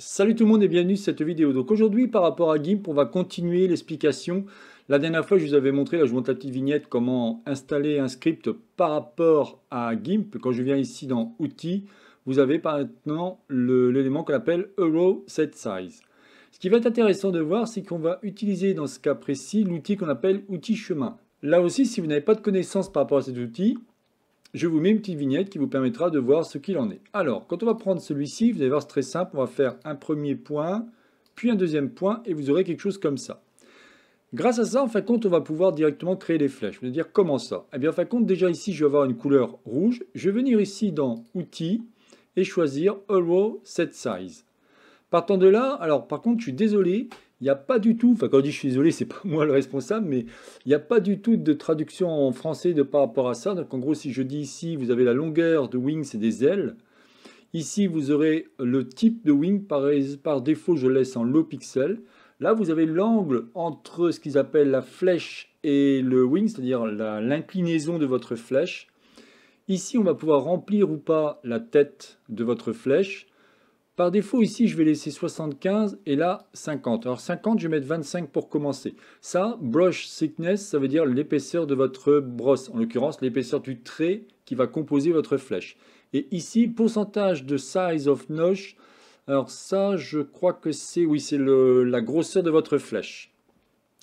Salut tout le monde et bienvenue sur cette vidéo. Donc aujourd'hui par rapport à GIMP, on va continuer l'explication. La dernière fois je vous avais montré, là je montre la petite vignette, comment installer un script par rapport à GIMP. Quand je viens ici dans Outils, vous avez maintenant l'élément qu'on appelle Euro Set Size. Ce qui va être intéressant de voir, c'est qu'on va utiliser dans ce cas précis l'outil qu'on appelle outil chemin. Là aussi, si vous n'avez pas de connaissances par rapport à cet outil, je vous mets une petite vignette qui vous permettra de voir ce qu'il en est. Alors, quand on va prendre celui-ci, vous allez voir, c'est très simple. On va faire un premier point, puis un deuxième point, et vous aurez quelque chose comme ça. Grâce à ça, en fin de compte, on va pouvoir directement créer les flèches. Vous allez dire, comment ça Eh bien, en fin de compte, déjà ici, je vais avoir une couleur rouge. Je vais venir ici dans « Outils » et choisir « Allow Set Size ». Partant de là, alors par contre, je suis désolé, il n'y a pas du tout, enfin quand je dis je suis désolé, c'est pas moi le responsable, mais il n'y a pas du tout de traduction en français de par rapport à ça. Donc en gros, si je dis ici, vous avez la longueur de wings et des ailes. Ici, vous aurez le type de wing. Par, par défaut, je laisse en low pixel. Là, vous avez l'angle entre ce qu'ils appellent la flèche et le wing, c'est-à-dire l'inclinaison de votre flèche. Ici, on va pouvoir remplir ou pas la tête de votre flèche. Par défaut, ici, je vais laisser 75 et là, 50. Alors, 50, je vais mettre 25 pour commencer. Ça, brush thickness, ça veut dire l'épaisseur de votre brosse. En l'occurrence, l'épaisseur du trait qui va composer votre flèche. Et ici, pourcentage de size of notch. Alors ça, je crois que c'est oui, c'est la grosseur de votre flèche.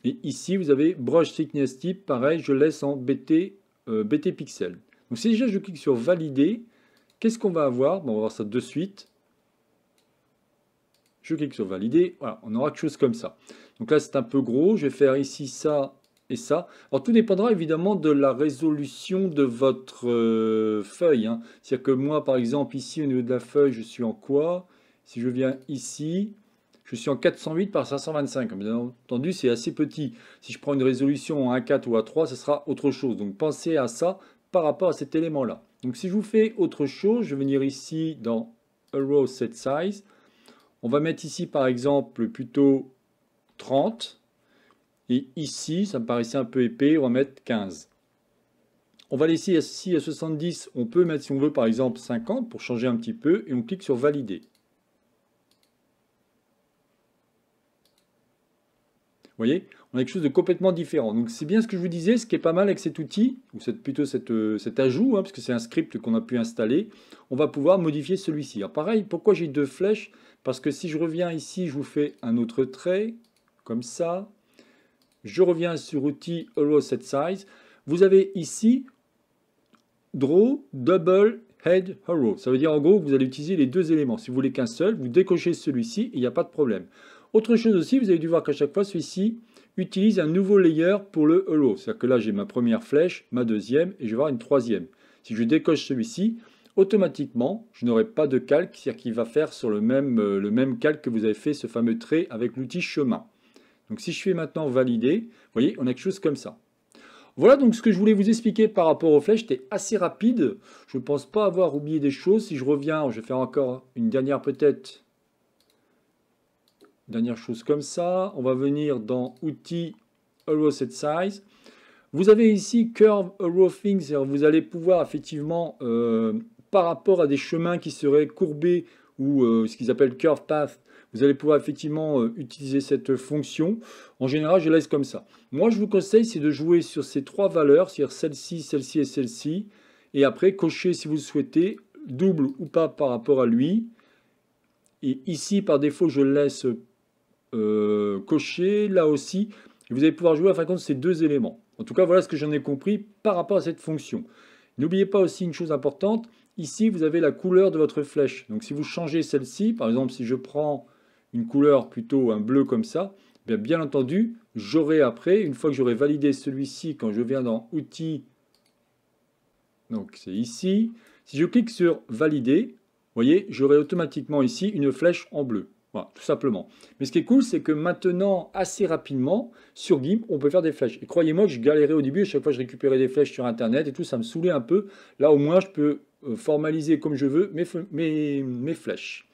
Et ici, vous avez brush thickness type. Pareil, je laisse en BT, euh, BT pixel. Donc si déjà je clique sur valider, qu'est-ce qu'on va avoir On va voir ça de suite. Je clique sur valider. Voilà, on aura quelque chose comme ça. Donc là, c'est un peu gros. Je vais faire ici ça et ça. Alors tout dépendra évidemment de la résolution de votre euh, feuille. Hein. C'est-à-dire que moi, par exemple, ici au niveau de la feuille, je suis en quoi Si je viens ici, je suis en 408 par 525. Bien entendu, c'est assez petit. Si je prends une résolution en 1,4 4 ou à 3 ce sera autre chose. Donc pensez à ça par rapport à cet élément-là. Donc si je vous fais autre chose, je vais venir ici dans A Row Set Size. On va mettre ici, par exemple, plutôt 30. Et ici, ça me paraissait un peu épais, on va mettre 15. On va laisser ici à 70, on peut mettre si on veut par exemple 50 pour changer un petit peu et on clique sur valider. Vous voyez, on a quelque chose de complètement différent. Donc c'est bien ce que je vous disais, ce qui est pas mal avec cet outil, ou plutôt euh, cet ajout, hein, parce que c'est un script qu'on a pu installer, on va pouvoir modifier celui-ci. Alors pareil, pourquoi j'ai deux flèches Parce que si je reviens ici, je vous fais un autre trait, comme ça. Je reviens sur outil Allow Set Size. Vous avez ici Draw Double Head Arrow. Ça veut dire en gros que vous allez utiliser les deux éléments. Si vous voulez qu'un seul, vous décochez celui-ci il n'y a pas de problème. Autre chose aussi, vous avez dû voir qu'à chaque fois, celui-ci utilise un nouveau layer pour le hello. C'est-à-dire que là, j'ai ma première flèche, ma deuxième, et je vais avoir une troisième. Si je décoche celui-ci, automatiquement, je n'aurai pas de calque, c'est-à-dire qu'il va faire sur le même, euh, le même calque que vous avez fait ce fameux trait avec l'outil chemin. Donc si je fais maintenant valider, vous voyez, on a quelque chose comme ça. Voilà donc ce que je voulais vous expliquer par rapport aux flèches. C'était assez rapide. Je ne pense pas avoir oublié des choses. Si je reviens, je vais faire encore une dernière peut-être dernière chose comme ça. On va venir dans Outils Allow Set Size. Vous avez ici Curve Allow Things, vous allez pouvoir effectivement, euh, par rapport à des chemins qui seraient courbés ou euh, ce qu'ils appellent Curve Path, vous allez pouvoir effectivement euh, utiliser cette fonction. En général, je laisse comme ça. Moi, je vous conseille, c'est de jouer sur ces trois valeurs, c'est-à-dire celle-ci, celle-ci et celle-ci, et après cocher, si vous le souhaitez, double ou pas par rapport à lui. Et ici, par défaut, je laisse euh, cocher là aussi. vous allez pouvoir jouer à fin de ces deux éléments. En tout cas, voilà ce que j'en ai compris par rapport à cette fonction. N'oubliez pas aussi une chose importante, ici vous avez la couleur de votre flèche. Donc si vous changez celle-ci, par exemple si je prends une couleur plutôt un bleu comme ça, eh bien, bien entendu, j'aurai après, une fois que j'aurai validé celui-ci, quand je viens dans Outils, donc c'est ici, si je clique sur Valider, vous voyez, j'aurai automatiquement ici une flèche en bleu tout simplement. Mais ce qui est cool, c'est que maintenant, assez rapidement, sur GIMP, on peut faire des flèches. Et croyez-moi que je galérais au début, à chaque fois je récupérais des flèches sur Internet et tout, ça me saoulait un peu. Là, au moins, je peux euh, formaliser comme je veux mes, mes flèches.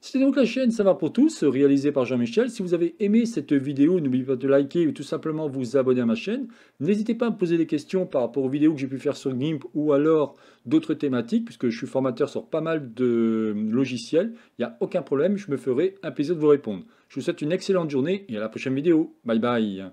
C'était donc la chaîne Ça va pour tous, réalisée par Jean-Michel. Si vous avez aimé cette vidéo, n'oubliez pas de liker ou tout simplement vous abonner à ma chaîne. N'hésitez pas à me poser des questions par rapport aux vidéos que j'ai pu faire sur GIMP ou alors d'autres thématiques, puisque je suis formateur sur pas mal de logiciels. Il n'y a aucun problème, je me ferai un plaisir de vous répondre. Je vous souhaite une excellente journée et à la prochaine vidéo. Bye bye